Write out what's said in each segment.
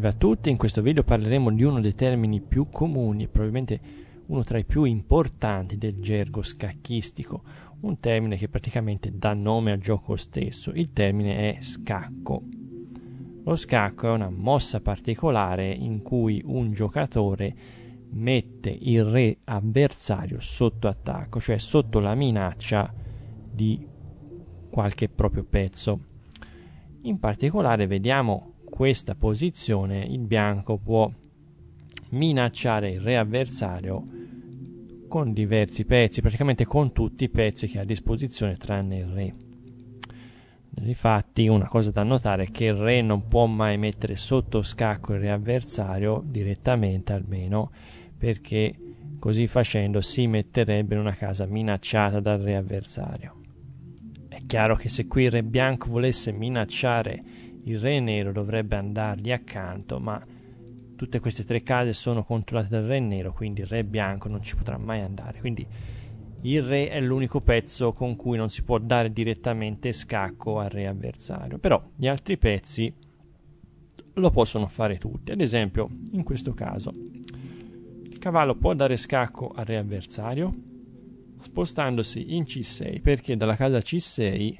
salve a tutti, in questo video parleremo di uno dei termini più comuni e probabilmente uno tra i più importanti del gergo scacchistico, un termine che praticamente dà nome al gioco stesso, il termine è scacco. Lo scacco è una mossa particolare in cui un giocatore mette il re avversario sotto attacco, cioè sotto la minaccia di qualche proprio pezzo. In particolare vediamo questa posizione il bianco può minacciare il re avversario con diversi pezzi, praticamente con tutti i pezzi che ha a disposizione tranne il re. Infatti una cosa da notare è che il re non può mai mettere sotto scacco il re avversario, direttamente almeno, perché così facendo si metterebbe in una casa minacciata dal re avversario. È chiaro che se qui il re bianco volesse minacciare il re nero dovrebbe andargli accanto, ma tutte queste tre case sono controllate dal re nero, quindi il re bianco non ci potrà mai andare. Quindi il re è l'unico pezzo con cui non si può dare direttamente scacco al re avversario, però gli altri pezzi lo possono fare tutti. Ad esempio, in questo caso, il cavallo può dare scacco al re avversario spostandosi in C6 perché dalla casa C6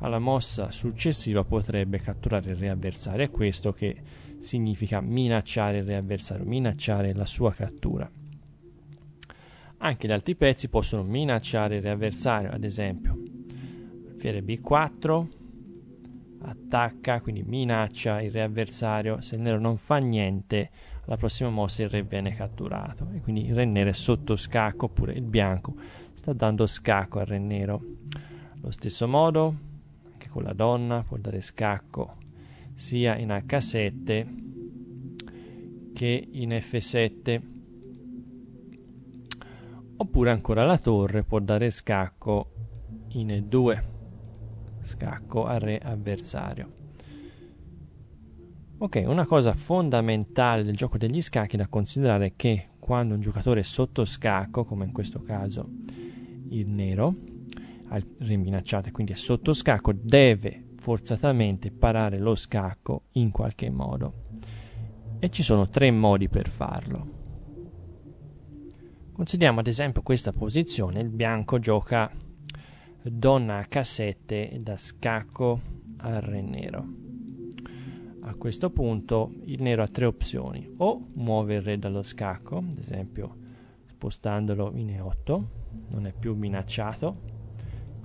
alla mossa successiva potrebbe catturare il re avversario. È questo che significa minacciare il re avversario, minacciare la sua cattura. Anche gli altri pezzi possono minacciare il re avversario, ad esempio, alfiere b4 attacca, quindi minaccia il re avversario, se il nero non fa niente alla prossima mossa il re viene catturato e quindi il re nero è sotto scacco oppure il bianco sta dando scacco al re nero. Allo stesso modo anche con la donna, può dare scacco sia in H7 che in F7 oppure ancora la torre può dare scacco in E2 scacco al re avversario ok una cosa fondamentale del gioco degli scacchi da considerare è che quando un giocatore è sotto scacco come in questo caso il nero minacciate, quindi è sotto scacco, deve forzatamente parare lo scacco in qualche modo. E ci sono tre modi per farlo. Consideriamo ad esempio questa posizione, il bianco gioca donna a cassette da scacco al re nero. A questo punto il nero ha tre opzioni, o muove il re dallo scacco, ad esempio spostandolo in E8, non è più minacciato,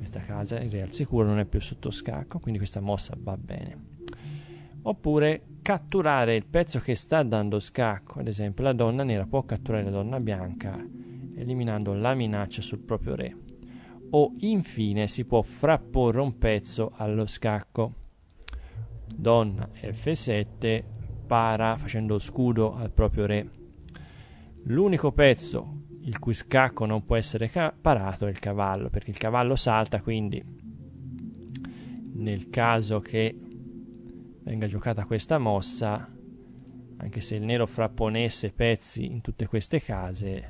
questa casa il re al sicuro non è più sotto scacco, quindi questa mossa va bene. Oppure catturare il pezzo che sta dando scacco, ad esempio la donna nera può catturare la donna bianca eliminando la minaccia sul proprio re. O infine si può frapporre un pezzo allo scacco. Donna F7 para facendo scudo al proprio re. L'unico pezzo il cui scacco non può essere ca- parato è il cavallo, perché il cavallo salta, quindi nel caso che venga giocata questa mossa, anche se il nero frapponesse pezzi in tutte queste case,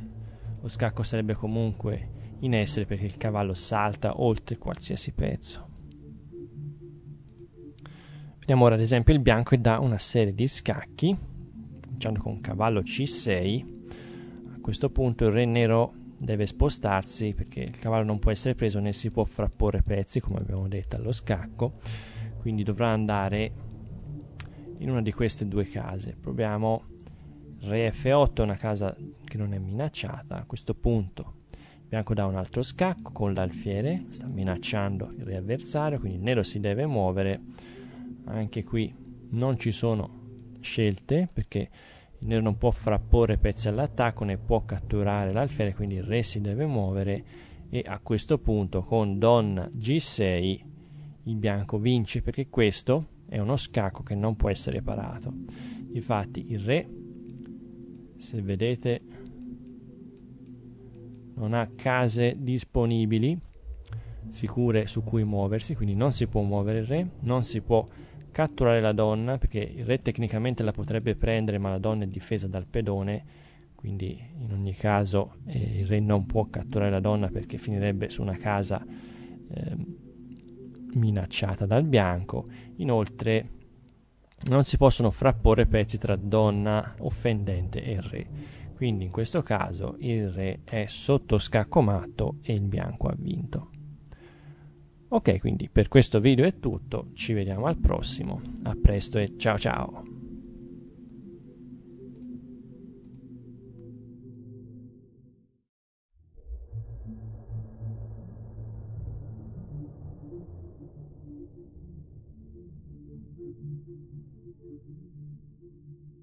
lo scacco sarebbe comunque in essere perché il cavallo salta oltre qualsiasi pezzo. Vediamo ora ad esempio il bianco e dà una serie di scacchi, cominciando con cavallo C6, questo punto il re nero deve spostarsi perché il cavallo non può essere preso né si può frapporre pezzi come abbiamo detto allo scacco quindi dovrà andare in una di queste due case proviamo re f8 una casa che non è minacciata a questo punto bianco dà un altro scacco con l'alfiere sta minacciando il re avversario quindi il nero si deve muovere anche qui non ci sono scelte perché il nero non può frapporre pezzi all'attacco né può catturare l'alfiere quindi il re si deve muovere e a questo punto con donna g6 il bianco vince perché questo è uno scacco che non può essere parato infatti il re se vedete non ha case disponibili sicure su cui muoversi quindi non si può muovere il re non si può catturare la donna perché il re tecnicamente la potrebbe prendere ma la donna è difesa dal pedone quindi in ogni caso eh, il re non può catturare la donna perché finirebbe su una casa eh, minacciata dal bianco inoltre non si possono frapporre pezzi tra donna offendente e re quindi in questo caso il re è sotto scacco matto e il bianco ha vinto Ok, quindi per questo video è tutto, ci vediamo al prossimo, a presto e ciao ciao! Thank you.